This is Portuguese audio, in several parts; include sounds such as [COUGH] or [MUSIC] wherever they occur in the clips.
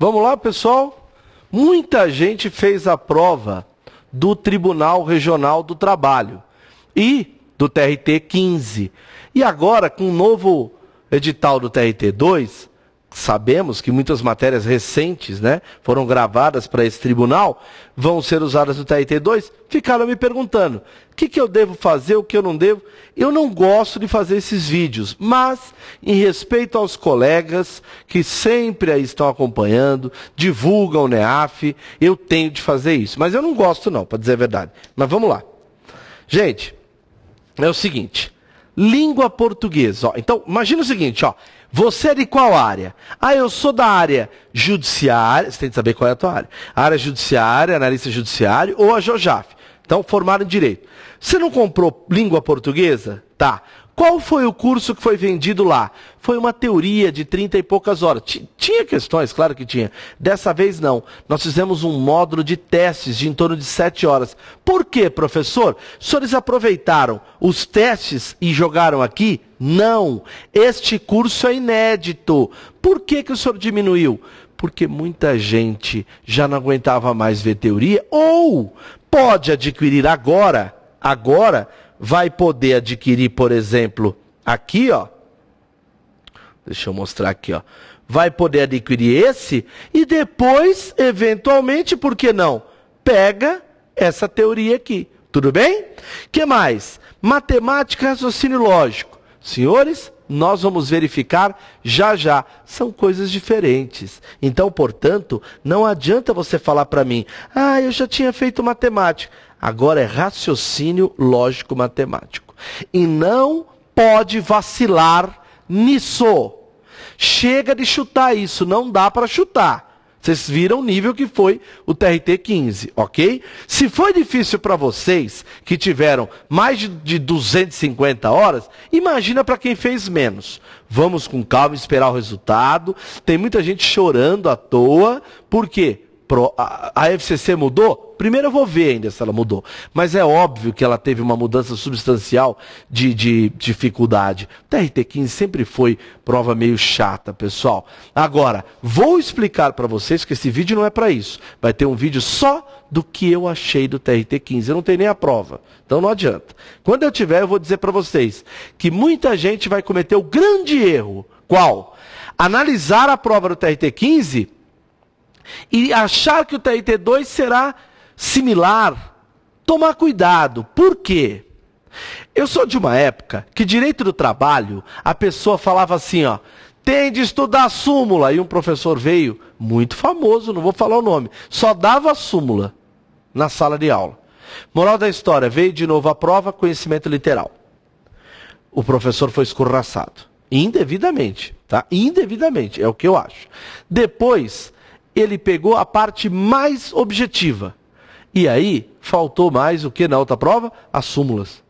Vamos lá, pessoal? Muita gente fez a prova do Tribunal Regional do Trabalho e do TRT 15. E agora, com o novo edital do TRT 2, sabemos que muitas matérias recentes né, foram gravadas para esse tribunal, vão ser usadas no TRT2, ficaram me perguntando o que, que eu devo fazer, o que eu não devo. Eu não gosto de fazer esses vídeos, mas em respeito aos colegas que sempre aí estão acompanhando, divulgam o NEAF, eu tenho de fazer isso. Mas eu não gosto não, para dizer a verdade. Mas vamos lá. Gente, é o seguinte, língua portuguesa. Ó, então, imagina o seguinte, ó, você é de qual área? Ah, eu sou da área judiciária. Você tem que saber qual é a tua área. área judiciária, analista judiciário ou a JOJAF. Então, formaram direito. Você não comprou língua portuguesa? Tá. Qual foi o curso que foi vendido lá? Foi uma teoria de 30 e poucas horas. tinha questões, claro que tinha. Dessa vez não. Nós fizemos um módulo de testes de em torno de 7 horas. Por quê, professor? Os senhores aproveitaram os testes e jogaram aqui? Não. Este curso é inédito. Por que, que o senhor diminuiu? Porque muita gente já não aguentava mais ver teoria ou pode adquirir agora, agora, vai poder adquirir, por exemplo, aqui, ó. Deixa eu mostrar aqui, ó. Vai poder adquirir esse e depois, eventualmente, por que não? Pega essa teoria aqui. Tudo bem? Que mais? Matemática e raciocínio lógico. Senhores, nós vamos verificar já já. São coisas diferentes. Então, portanto, não adianta você falar para mim: "Ah, eu já tinha feito matemática". Agora é raciocínio lógico-matemático. E não pode vacilar nisso. Chega de chutar isso, não dá para chutar. Vocês viram o nível que foi o TRT 15, ok? Se foi difícil para vocês que tiveram mais de 250 horas, imagina para quem fez menos. Vamos com calma esperar o resultado. Tem muita gente chorando à toa. Por quê? pro, a, a FCC mudou? Primeiro eu vou ver ainda se ela mudou. Mas é óbvio que ela teve uma mudança substancial de, de dificuldade. O TRT15 sempre foi prova meio chata, pessoal. Agora, vou explicar para vocês que esse vídeo não é para isso. Vai ter um vídeo só do que eu achei do TRT15. Eu não tenho nem a prova, então não adianta. Quando eu tiver, eu vou dizer para vocês que muita gente vai cometer o grande erro. Qual? Analisar a prova do TRT15 e achar que o TRT2 será similar, tomar cuidado. Por quê? Eu sou de uma época que direito do trabalho, a pessoa falava assim, ó, tem de estudar a súmula. E um professor veio, muito famoso, não vou falar o nome, só dava a súmula na sala de aula. Moral da história, veio de novo a prova, conhecimento literal. O professor foi escorraçado. Indevidamente, tá? Indevidamente, é o que eu acho. Depois, ele pegou a parte mais objetiva. E aí, faltou mais o que na outra prova? As súmulas.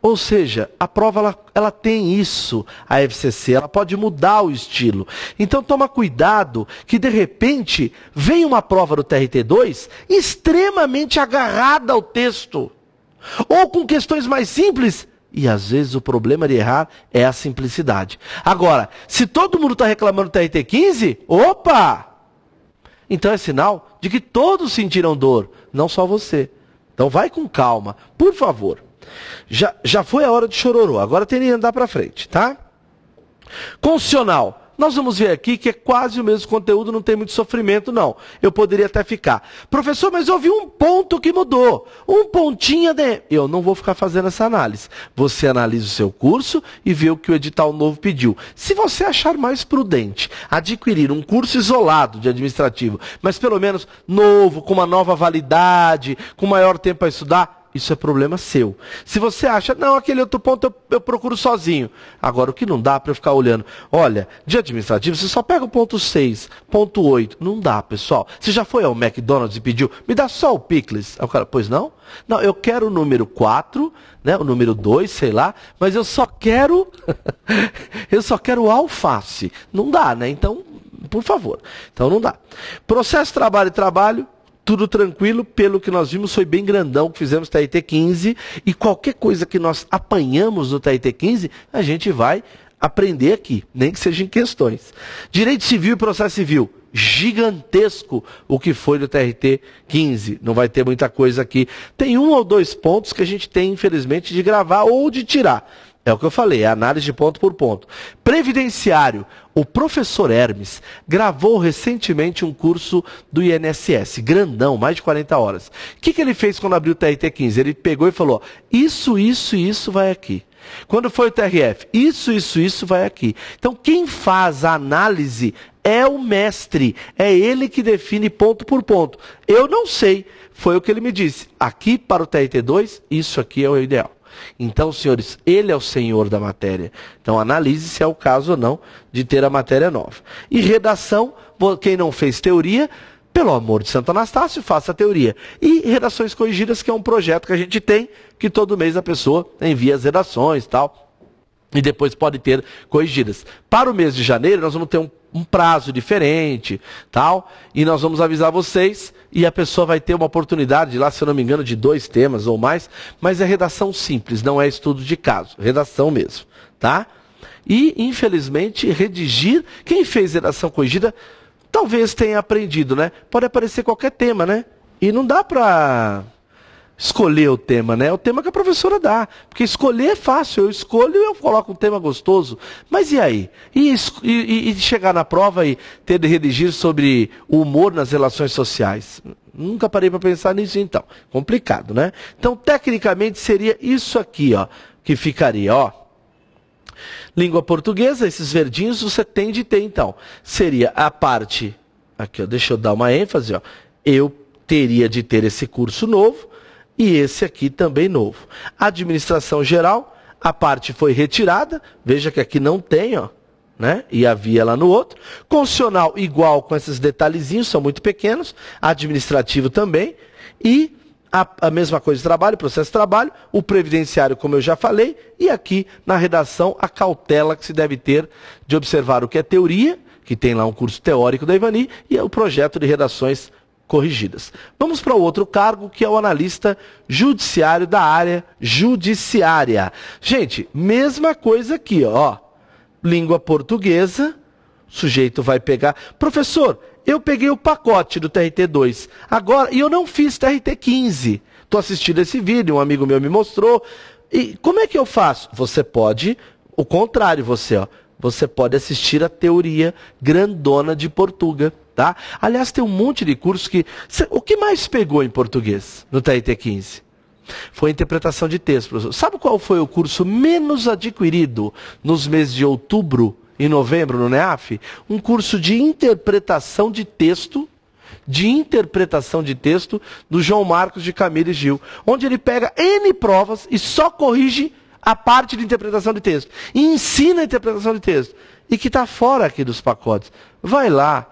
Ou seja, a prova ela, ela, tem isso, a FCC, ela pode mudar o estilo. Então toma cuidado que de repente vem uma prova do TRT2 extremamente agarrada ao texto. Ou com questões mais simples, e às vezes o problema de errar é a simplicidade. Agora, se todo mundo está reclamando do TRT15, opa! Então é sinal de que todos sentiram dor, não só você. Então vai com calma, por favor. Já, já foi a hora de chororô, agora tem que andar para frente, tá? Constitucional. Nós vamos ver aqui que é quase o mesmo conteúdo, não tem muito sofrimento, não. Eu poderia até ficar. Professor, mas houve um ponto que mudou. Um pontinho de. Eu não vou ficar fazendo essa análise. Você analisa o seu curso e vê o que o edital novo pediu. Se você achar mais prudente adquirir um curso isolado de administrativo, mas pelo menos novo, com uma nova validade, com maior tempo a estudar, isso é problema seu. Se você acha, não, aquele outro ponto eu, eu procuro sozinho. Agora, o que não dá para eu ficar olhando? Olha, de administrativo, você só pega o ponto 6, ponto 8. Não dá, pessoal. Você já foi ao McDonald's e pediu, me dá só o picles. Aí o cara, pois não? Não, eu quero o número 4, né, o número 2, sei lá, mas eu só quero, [LAUGHS] eu só quero alface. Não dá, né? Então, por favor. Então não dá. Processo, trabalho e trabalho, tudo tranquilo, pelo que nós vimos, foi bem grandão que fizemos TIT 15. E qualquer coisa que nós apanhamos no TIT 15, a gente vai aprender aqui, nem que seja em questões. Direito civil e processo civil, gigantesco o que foi do TRT 15. Não vai ter muita coisa aqui. Tem um ou dois pontos que a gente tem, infelizmente, de gravar ou de tirar. É o que eu falei, é análise de ponto por ponto. Previdenciário, o professor Hermes gravou recentemente um curso do INSS, grandão, mais de 40 horas. O que, que ele fez quando abriu o TRT 15? Ele pegou e falou: isso, isso e isso vai aqui. Quando foi o TRF? Isso, isso, isso vai aqui. Então, quem faz a análise é o mestre. É ele que define ponto por ponto. Eu não sei. Foi o que ele me disse. Aqui para o TRT2, isso aqui é o ideal. Então, senhores, ele é o senhor da matéria. Então, analise se é o caso ou não de ter a matéria nova. E redação, quem não fez teoria, pelo amor de Santo Anastácio, faça a teoria. E redações corrigidas, que é um projeto que a gente tem, que todo mês a pessoa envia as redações tal e depois pode ter corrigidas. Para o mês de janeiro, nós vamos ter um, um, prazo diferente, tal, e nós vamos avisar vocês, e a pessoa vai ter uma oportunidade lá, se eu não me engano, de dois temas ou mais, mas é redação simples, não é estudo de caso, redação mesmo, tá? E, infelizmente, redigir, quem fez redação corrigida, talvez tenha aprendido, né? Pode aparecer qualquer tema, né? E não dá para escolher o tema, né? É o tema que a professora dá. Porque escolher é fácil, eu escolho e eu coloco um tema gostoso. Mas e aí? E, e, e chegar na prova e ter de redigir sobre o humor nas relações sociais? Nunca parei para pensar nisso então. Complicado, né? Então, tecnicamente, seria isso aqui, ó, que ficaria, ó. Língua portuguesa, esses verdinhos você tem de ter, então. Seria a parte, aqui, ó, deixa eu dar uma ênfase, ó. Eu teria de ter esse curso novo, e esse aqui também novo. Administração geral, a parte foi retirada, veja que aqui não tem, ó, né? E havia lá no outro. Constitucional igual com esses detalhezinhos, são muito pequenos, administrativo também e a, a mesma coisa de trabalho, processo de trabalho, o previdenciário, como eu já falei, e aqui na redação a cautela que se deve ter de observar o que é teoria, que tem lá um curso teórico da Ivani, e é o projeto de redações corrigidas. Vamos para o outro cargo que é o analista judiciário da área judiciária. Gente, mesma coisa aqui, ó. Língua portuguesa, sujeito vai pegar. Professor, eu peguei o pacote do TRT2 agora e eu não fiz TRT15. Estou assistindo esse vídeo, um amigo meu me mostrou. E como é que eu faço? Você pode, o contrário, você, ó. Você pode assistir a teoria grandona de Portugal tá? Aliás, tem um monte de cursos que. O que mais pegou em português no TIT 15? Foi a interpretação de texto, professor. Sabe qual foi o curso menos adquirido nos meses de outubro e novembro no NEAF? Um curso de interpretação de texto, de interpretação de texto do João Marcos de Camille Gil, onde ele pega N provas e só corrige a parte de interpretação de texto. E ensina a interpretação de texto. E que está fora aqui dos pacotes. Vai lá,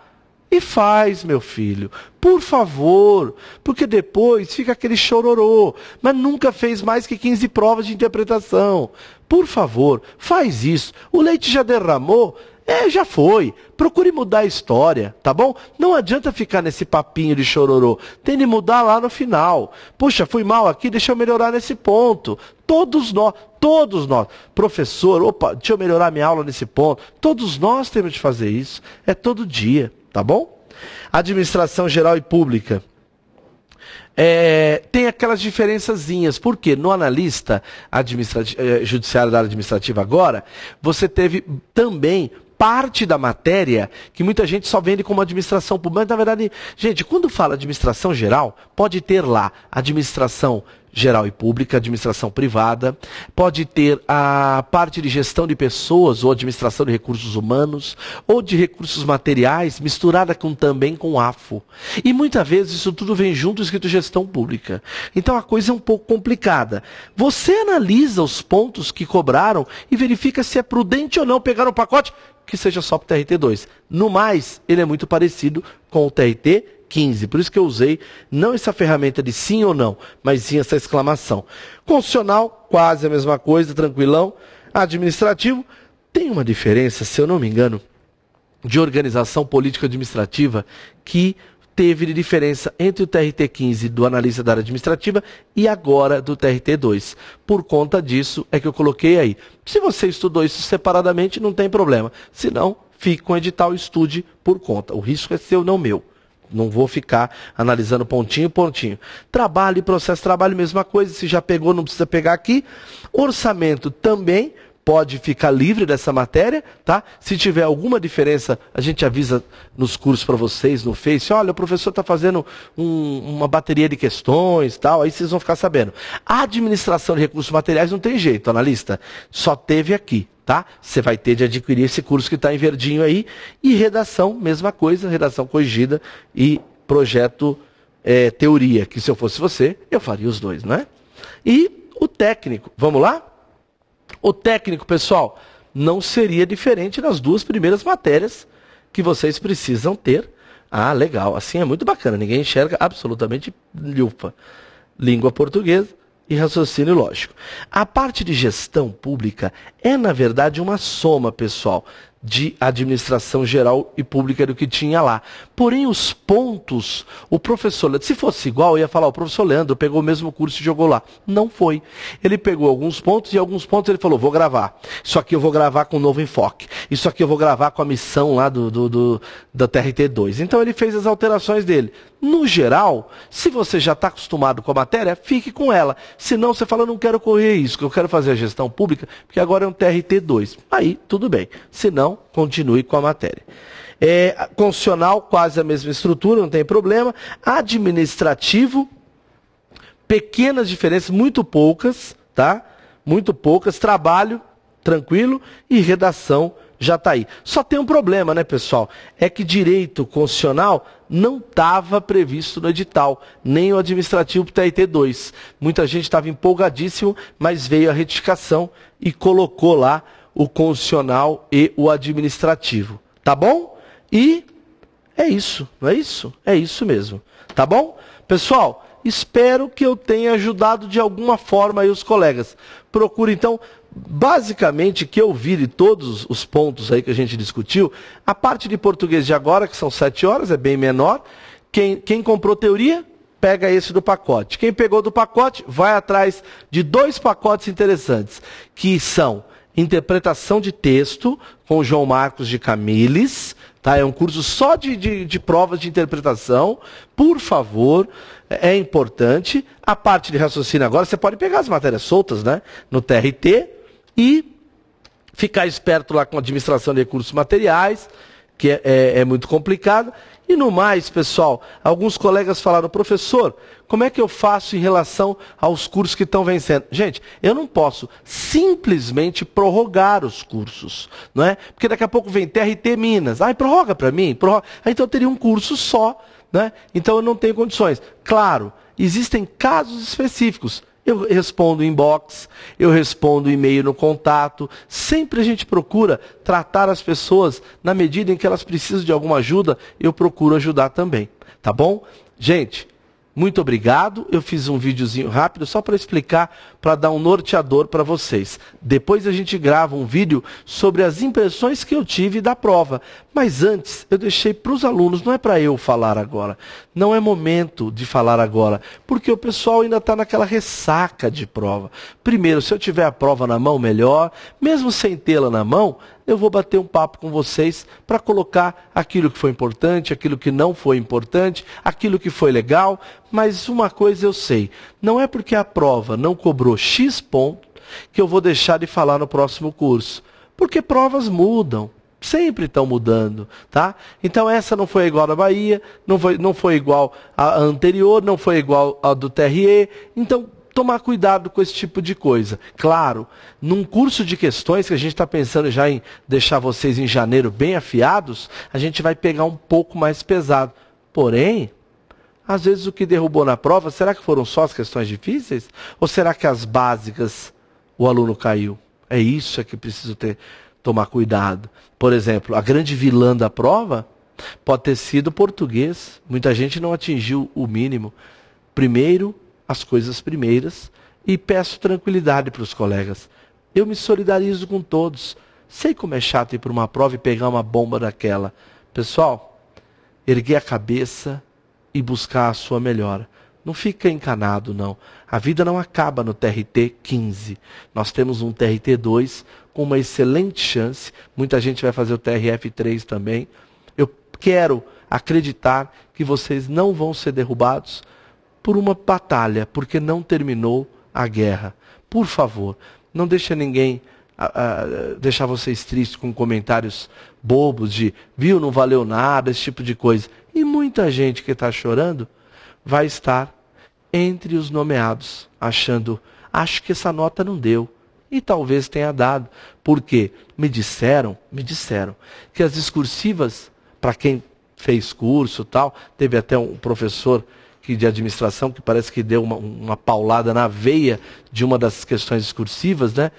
e faz, meu filho, por favor, porque depois fica aquele chororô, mas nunca fez mais que 15 provas de interpretação. Por favor, faz isso. O leite já derramou, é, já foi. Procure mudar a história, tá bom? Não adianta ficar nesse papinho de chororô. Tem de mudar lá no final. Puxa, fui mal aqui, deixa eu melhorar nesse ponto. Todos nós, todos nós. Professor, opa, deixa eu melhorar minha aula nesse ponto. Todos nós temos de fazer isso. É todo dia tá bom? Administração geral e pública. É, tem aquelas diferençazinhas, porque no analista é, judiciário da área administrativa agora, você teve também parte da matéria que muita gente só vende como administração pública. Mas, na verdade, gente, quando fala administração geral, pode ter lá administração geral e pública, administração privada, pode ter a parte de gestão de pessoas ou administração de recursos humanos ou de recursos materiais misturada com também com AFO. E muitas vezes isso tudo vem junto escrito gestão pública. Então a coisa é um pouco complicada. Você analisa os pontos que cobraram e verifica se é prudente ou não pegar um pacote que seja só para o TRT2. No mais, ele é muito parecido com o TRT 15. Por isso que eu usei não essa ferramenta de sim ou não, mas sim essa exclamação. Constitucional, quase a mesma coisa, tranquilão. Administrativo, tem uma diferença, se eu não me engano, de organização política administrativa que teve de diferença entre o TRT 15 do analista da área administrativa e agora do TRT 2. Por conta disso é que eu coloquei aí. Se você estudou isso separadamente, não tem problema. Se não, fique com o edital e estude por conta. O risco é seu, não meu não vou ficar analisando pontinho pontinho. Trabalho e processo trabalho, mesma coisa. Se já pegou, não precisa pegar aqui. Orçamento também pode ficar livre dessa matéria, tá? Se tiver alguma diferença, a gente avisa nos cursos para vocês, no Face. Olha, o professor está fazendo um, uma bateria de questões, tal. Aí vocês vão ficar sabendo. A administração de recursos materiais não tem jeito, analista. Só teve aqui tá? Você vai ter de adquirir esse curso que está em verdinho aí. E redação, mesma coisa, redação corrigida e projeto é, teoria, que se eu fosse você, eu faria os dois, não é? E o técnico, vamos lá? O técnico, pessoal, não seria diferente nas duas primeiras matérias que vocês precisam ter. Ah, legal, assim é muito bacana, ninguém enxerga absolutamente lupa. Língua portuguesa e raciocínio lógico. A parte de gestão pública é, na verdade, uma soma, pessoal, de administração geral e pública do que tinha lá. Porém, os pontos, o professor Leandro, se fosse igual, ia falar, o professor Leandro pegou o mesmo curso e jogou lá. Não foi. Ele pegou alguns pontos e alguns pontos ele falou, vou gravar. Isso aqui eu vou gravar com um novo enfoque. Isso aqui eu vou gravar com a missão lá do, do, do da TRT2. Então ele fez as alterações dele. No geral, se você já está acostumado com a matéria, fique com ela. Senão você fala, não quero correr isso, eu quero fazer a gestão pública, porque agora é um TRT2. Aí, tudo bem. Se não, então, continue com a matéria. É, constitucional, quase a mesma estrutura, não tem problema. Administrativo, pequenas diferenças, muito poucas, tá? Muito poucas. Trabalho, tranquilo. E redação, já está aí. Só tem um problema, né, pessoal? É que direito constitucional não estava previsto no edital, nem o administrativo para TRT 2. Muita gente estava empolgadíssimo, mas veio a retificação e colocou lá o constitucional e o administrativo. Tá bom? E é isso, não é isso? É isso mesmo. Tá bom? Pessoal, espero que eu tenha ajudado de alguma forma aí os colegas. Procure então, basicamente, que eu vire todos os pontos aí que a gente discutiu. A parte de português de agora, que são sete horas, é bem menor. Quem, quem comprou teoria, pega esse do pacote. Quem pegou do pacote, vai atrás de dois pacotes interessantes, que são interpretação de texto com o João Marcos de Camilles. Tá? É um curso só de, de, de provas de interpretação. Por favor, é, é importante. A parte de raciocínio agora, você pode pegar as matérias soltas né? no TRT e ficar esperto lá com a administração de recursos materiais, que é, é, é muito complicado. E no mais, pessoal, alguns colegas falaram, professor, como é que eu faço em relação aos cursos que estão vencendo? Gente, eu não posso simplesmente prorrogar os cursos, não é? Porque daqui a pouco vem TRT Minas. Ai, prorroga para mim, prorroga. Ah, então eu teria um curso só, né? Então eu não tenho condições. Claro, existem casos específicos eu respondo inbox, eu respondo e-mail no contato. Sempre a gente procura tratar as pessoas na medida em que elas precisam de alguma ajuda, eu procuro ajudar também, tá bom? Gente, muito obrigado. Eu fiz um videozinho rápido só para explicar, para dar um norteador para vocês. Depois a gente grava um vídeo sobre as impressões que eu tive da prova, mas antes, eu deixei para os alunos, não é para eu falar agora. Não é momento de falar agora, porque o pessoal ainda está naquela ressaca de prova. Primeiro, se eu tiver a prova na mão, melhor. Mesmo sem tê-la na mão, eu vou bater um papo com vocês para colocar aquilo que foi importante, aquilo que não foi importante, aquilo que foi legal. Mas uma coisa eu sei: não é porque a prova não cobrou X ponto que eu vou deixar de falar no próximo curso. Porque provas mudam, sempre estão mudando, tá? Então essa não foi igual à Bahia, não foi, não foi igual à anterior, não foi igual à do TRE. Então tomar cuidado com esse tipo de coisa. Claro, num curso de questões que a gente está pensando já em deixar vocês em janeiro bem afiados, a gente vai pegar um pouco mais pesado. Porém, às vezes o que derrubou na prova, será que foram só as questões difíceis? Ou será que as básicas o aluno caiu? É isso é que preciso ter tomar cuidado. Por exemplo, a grande vilã da prova pode ter sido português. Muita gente não atingiu o mínimo. Primeiro, as coisas primeiras. E peço tranquilidade para os colegas. Eu me solidarizo com todos. Sei como é chato ir para uma prova e pegar uma bomba daquela. Pessoal, erguer a cabeça e buscar a sua melhora. Não fica encanado, não. A vida não acaba no TRT 15. Nós temos um TRT 2 com uma excelente chance. Muita gente vai fazer o TRF 3 também. Eu quero acreditar que vocês não vão ser derrubados por uma batalha, porque não terminou a guerra. Por favor, não deixe ninguém Uh, uh, deixar vocês tristes com comentários bobos de viu, não valeu nada, esse tipo de coisa. E muita gente que está chorando vai estar entre os nomeados, achando, acho que essa nota não deu. E talvez tenha dado, porque me disseram, me disseram, que as discursivas, para quem fez curso tal, teve até um professor que de administração que parece que deu uma, uma paulada na veia de uma das questões discursivas, né?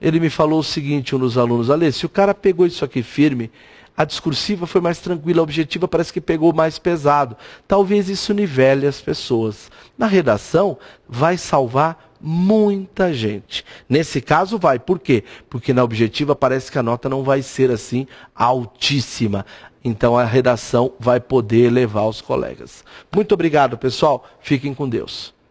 Ele me falou o seguinte, um dos alunos, Ale, se o cara pegou isso aqui firme a discursiva foi mais tranquila, a objetiva parece que pegou mais pesado. Talvez isso nivele as pessoas. Na redação, vai salvar muita gente. Nesse caso vai, por quê? Porque na objetiva parece que a nota não vai ser assim altíssima. Então a redação vai poder levar os colegas. Muito obrigado, pessoal. Fiquem com Deus.